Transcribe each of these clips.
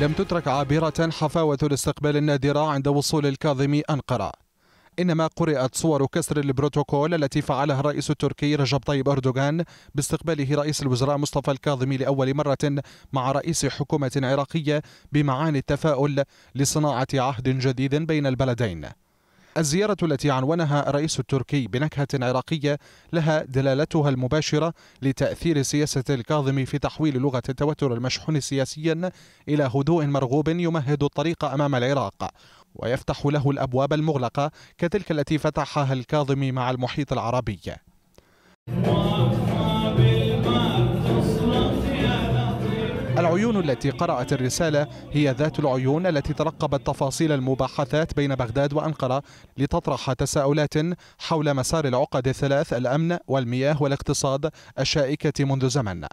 لم تترك عابرة حفاوة الاستقبال النادرة عند وصول الكاظمي أنقرة إنما قرأت صور كسر البروتوكول التي فعلها الرئيس التركي رجب طيب أردوغان باستقباله رئيس الوزراء مصطفى الكاظمي لأول مرة مع رئيس حكومة عراقية بمعاني التفاؤل لصناعة عهد جديد بين البلدين الزيارة التي عنونها الرئيس التركي بنكهة عراقية لها دلالتها المباشرة لتأثير سياسة الكاظم في تحويل لغة التوتر المشحون سياسيا إلى هدوء مرغوب يمهد الطريق أمام العراق ويفتح له الأبواب المغلقة كتلك التي فتحها الكاظم مع المحيط العربي العيون التي قرأت الرسالة هي ذات العيون التي ترقبت تفاصيل المباحثات بين بغداد وأنقرة لتطرح تساؤلات حول مسار العقد الثلاث الأمن والمياه والاقتصاد الشائكة منذ زمن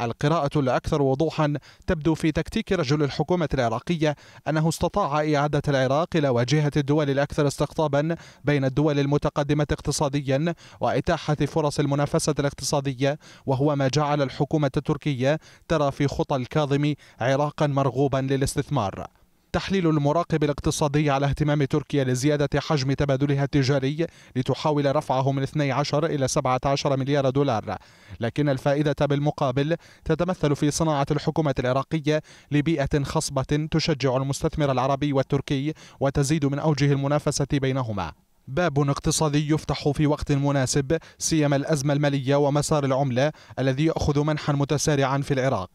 القراءة الأكثر وضوحا تبدو في تكتيك رجل الحكومة العراقية أنه استطاع إعادة العراق إلى واجهة الدول الأكثر استقطابا بين الدول المتقدمة اقتصاديا وإتاحة فرص المنافسة الاقتصادية وهو ما جعل الحكومة التركية ترى في خطى الكاظم عراقا مرغوبا للاستثمار تحليل المراقب الاقتصادي على اهتمام تركيا لزيادة حجم تبادلها التجاري لتحاول رفعه من 12 إلى 17 مليار دولار لكن الفائدة بالمقابل تتمثل في صناعة الحكومة العراقية لبيئة خصبة تشجع المستثمر العربي والتركي وتزيد من أوجه المنافسة بينهما باب اقتصادي يفتح في وقت مناسب سيما الأزمة المالية ومسار العملة الذي يأخذ منحا متسارعا في العراق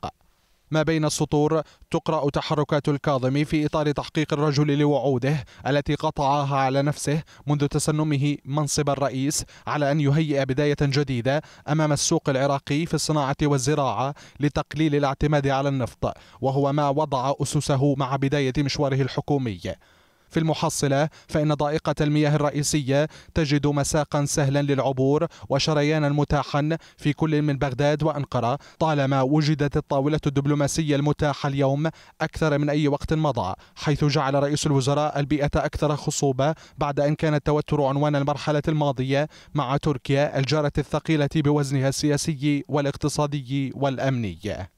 ما بين السطور تقرأ تحركات الكاظم في إطار تحقيق الرجل لوعوده التي قطعها على نفسه منذ تسنمه منصب الرئيس على أن يهيئ بداية جديدة أمام السوق العراقي في الصناعة والزراعة لتقليل الاعتماد على النفط وهو ما وضع أسسه مع بداية مشواره الحكومي في المحصلة فإن ضائقة المياه الرئيسية تجد مساقا سهلا للعبور وشريانا متاحا في كل من بغداد وأنقرة طالما وجدت الطاولة الدبلوماسية المتاحة اليوم أكثر من أي وقت مضى حيث جعل رئيس الوزراء البيئة أكثر خصوبة بعد أن كان التوتر عنوان المرحلة الماضية مع تركيا الجارة الثقيلة بوزنها السياسي والاقتصادي والأمني